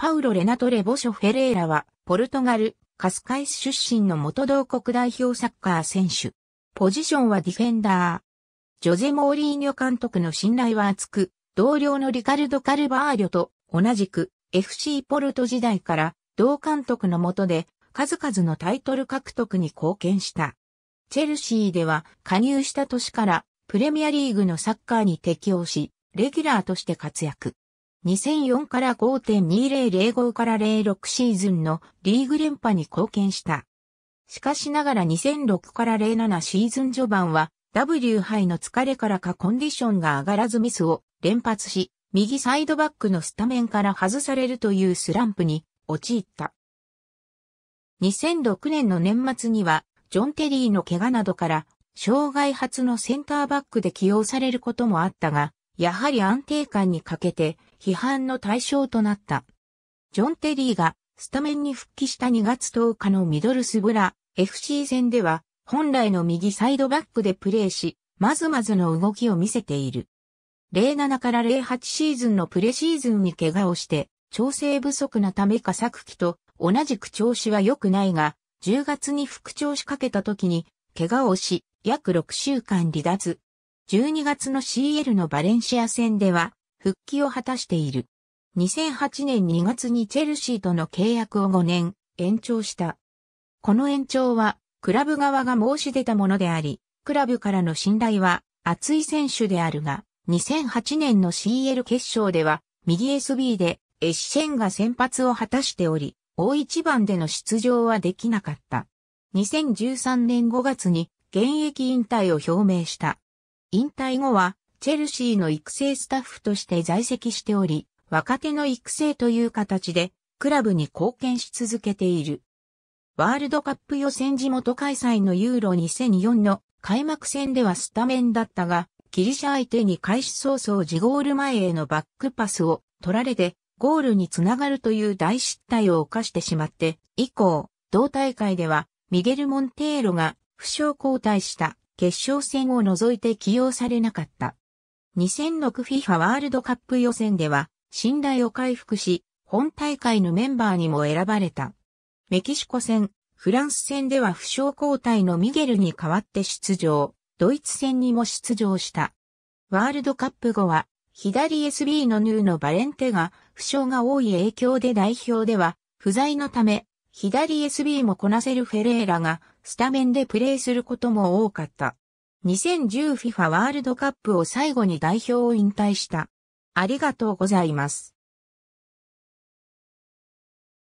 パウロ・レナト・レボショ・フェレーラは、ポルトガル、カスカイス出身の元同国代表サッカー選手。ポジションはディフェンダー。ジョゼ・モーリーニョ監督の信頼は厚く、同僚のリカルド・カルバーリョと同じく FC ポルト時代から同監督の下で数々のタイトル獲得に貢献した。チェルシーでは加入した年からプレミアリーグのサッカーに適応し、レギュラーとして活躍。2004から5.2005から06シーズンのリーグ連覇に貢献した。しかしながら2006から07シーズン序盤は W 杯の疲れからかコンディションが上がらずミスを連発し、右サイドバックのスタメンから外されるというスランプに陥った。2006年の年末には、ジョン・テリーの怪我などから、障害初のセンターバックで起用されることもあったが、やはり安定感に欠けて、批判の対象となった。ジョン・テリーがスタメンに復帰した2月10日のミドルスブラ FC 戦では本来の右サイドバックでプレーし、まずまずの動きを見せている。07から08シーズンのプレシーズンに怪我をして、調整不足なためか昨季と同じく調子は良くないが、10月に復調しかけた時に怪我をし、約6週間離脱。12月の CL のバレンシア戦では、復帰を果たしている。2008年2月にチェルシーとの契約を5年延長した。この延長はクラブ側が申し出たものであり、クラブからの信頼は厚い選手であるが、2008年の CL 決勝では右 SB でエッシェンが先発を果たしており、大一番での出場はできなかった。2013年5月に現役引退を表明した。引退後はチェルシーの育成スタッフとして在籍しており、若手の育成という形で、クラブに貢献し続けている。ワールドカップ予選地元開催のユーロ2004の開幕戦ではスタメンだったが、ギリシャ相手に開始早々自ゴール前へのバックパスを取られて、ゴールにつながるという大失態を犯してしまって、以降、同大会では、ミゲル・モンテーロが負傷交代した決勝戦を除いて起用されなかった。2006 FIFA ワールドカップ予選では信頼を回復し、本大会のメンバーにも選ばれた。メキシコ戦、フランス戦では負傷交代のミゲルに代わって出場、ドイツ戦にも出場した。ワールドカップ後は、左 SB のヌーのバレンテが負傷が多い影響で代表では不在のため、左 SB もこなせるフェレーラがスタメンでプレーすることも多かった。2010FIFA ワールドカップを最後に代表を引退した。ありがとうございます。